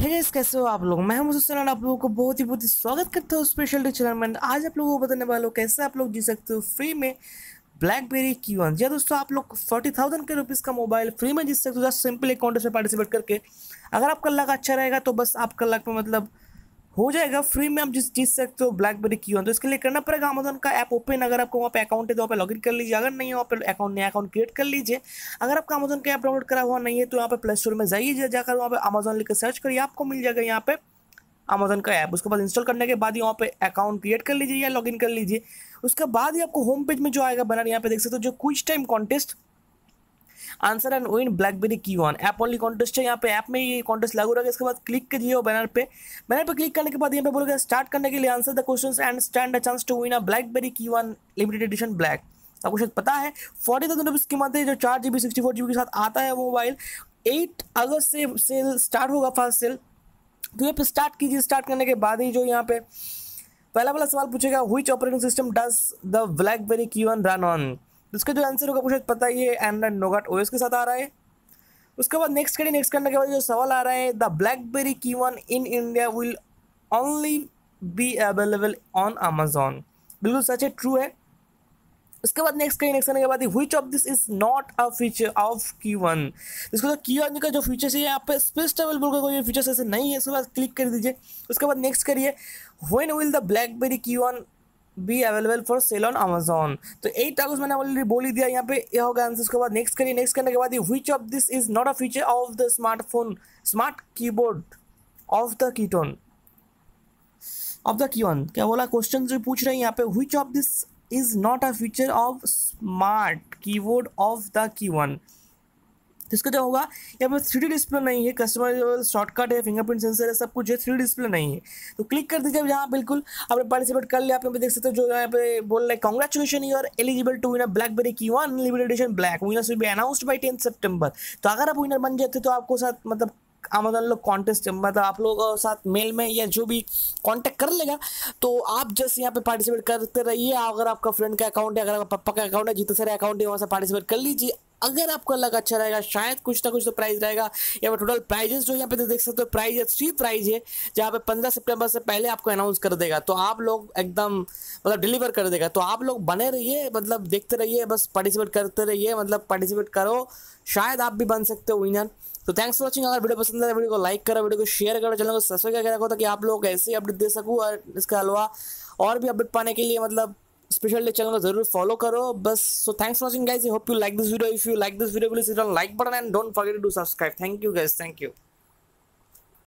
है गाइस कैसे हो आप लोग मैं हूं सुनान आप लोगों को बहुत ही बहुत ही स्वागत करता हूं स्पेशल टू चैनल में आज आप लोगों को बताने वाला हूं कैसे आप लोग जी सकते हो फ्री में ब्लैकबेरी की वन जी दोस्तों आप लोग फोर्टी थाउजेंड के रुपीज़ का मोबाइल फ्री में जीत सकते हो जस्ट सिंपल अकाउंट से में पार्टिसिपेट करके अगर आपका लक अच्छा रहेगा तो बस आपका लक में मतलब हो जाएगा फ्री में आप जिस चीज़ सकते हो ब्लैकबेरी की तो इसके लिए करना पड़ेगा अमेजोन का ऐप ओपन अगर आपको वहाँ पे अकाउंट है तो वहाँ पे लॉगिन कर लीजिए अगर नहीं है वहाँ पर अकाउंट नया अकाउंट क्रिएट कर लीजिए अगर आपका अमेजोन का ऐप डाउनलोड करा हुआ नहीं है तो यहाँ पे प्ले स्टोर में जाइए जाकर वहाँ पर अमेजोन लेकर सर्च करिए आपको मिल जाएगा यहाँ पे अमेजोन का ऐप उसके बाद इंस्टॉल करने के बाद यहाँ पे अकाउंट क्रिएट कर लीजिए या लॉगिन कर लीजिए उसके बाद ही आपको होम पेज में जो आएगा बनाना यहाँ पे देख सकते हो जो कुछ time contest answer and win BlackBerry KEYone app only contest है यहाँ पे ऐप में ये कॉन्टेस्ट लागू रहेगा इसके बाद क्लिक कीजिए और बैनर पे बैनर पे क्लिक करने के बाद यहाँ पे बोलेगा स्टार्ट करने के लिए answer the question and stand a chance to win a BlackBerry KEYone limited edition black आपको शायद पता है फोर्टी थाउजेंड रुपीज़ की मात्र जो चार G B sixty four G B के साथ आता है मोबाइल एट अगस्त से सेल स्टार्ट होगा फर्स्ट सेल तो यहाँ पे स्टार्ट कीजिए स्टार्ट करने के बाद ही जो यहाँ पे पहला वाला सवाल पूछेगा which operating system does the BlackBerry KEYone run on इसका जो आंसर होगा पूछा पता ही है एंड्रॉइड नोगाट ओएस के साथ आ रहा है उसके बाद नेक्स्ट करिए नेक्स्ट करने के बाद जो सवाल आ रहा है the BlackBerry KEYone in India will only be available on Amazon बिल्कुल सच है ट्रू है उसके बाद नेक्स्ट कहीं नेक्स्ट करने के बाद which of this is not a feature of KEYone इसको तो की वन का जो फीचर्स है यहाँ पे स्पेस ट्रेवल बोलकर कोई फीचर्स ऐसे नहीं है उसके बाद क्लिक कर दीजिए उसके बाद नेक्स्ट करिए when will the BlackBerry KEYone be available for sale on Amazon तो एट टागोस मैंने ऑलरेडी बोली दिया यहाँ पे यह होगा आंसर उसके बाद नेक्स्ट करिए नेक्स्ट करने के बाद which of this is not a feature of the smartphone smart keyboard of the KEYone of the KEYone क्या बोला क्वेश्चन जो पूछ रहे हैं यहाँ पे which of this is not a feature of smart keyboard of the KEYone तो इसका क्या होगा यहाँ पर थ्री डिस्प्ले नहीं है कस्टमर शॉर्टकट है फिंगरप्रिंट सेंसर है सब कुछ है थ्री डिस्प्ले नहीं है तो क्लिक कर दीजिए यहाँ बिल्कुल आपने पार्टिसिपेट कर लिया आप देख सकते हो जो यहाँ पे बोल रहे हैं congratulation you're eligible to BlackBerry KEYone limited edition black winners will be announced by tenth September तो अगर आप विनर बन जाते तो आपको साथ मतलब अमेजन लोग कॉन्टेस्ट मतलब आप लोगों के साथ मेल में या जो भी कॉन्टेक्ट कर लेगा तो आप जस्ट यहाँ पे पार्टिसिपेट करते रहिए अगर आपका फ्रेंड का अकाउंट है अगर आपका पप्पा का अकाउंट है जितने सारे अकाउंट है वहाँ से पार्टिसिपेट कर लीजिए अगर आपको लग अच्छा रहेगा शायद कुछ ना कुछ तो प्राइस रहेगा या फिर टोटल प्राइजेस जो यहाँ पे देख सकते हो प्राइज है थ्री प्राइज है जहाँ पे पंद्रह सितंबर से पहले आपको अनाउंस कर देगा तो आप लोग एकदम मतलब डिलीवर कर देगा तो आप लोग बने रहिए मतलब देखते रहिए बस पार्टिसिपेट करते रहिए मतलब पार्टिसिपेट करो शायद आप भी बन सकते हो विनर तो थैंक्स फॉर वॉचिंग अगर वीडियो पसंद आए वीडियो को लाइक करो वीडियो को शेयर करो चैनल को सब्सक्राइब करके रखो ताकि आप लोग ऐसे ही अपडेट दे सकूँ और इसके अलावा और भी अपडेट पाने के लिए मतलब स्पेशल चैनल को जरूर फॉलो करो बस so thanks watching guys hope you like this video if you like this video please like button and don't forget to subscribe thank you guys thank you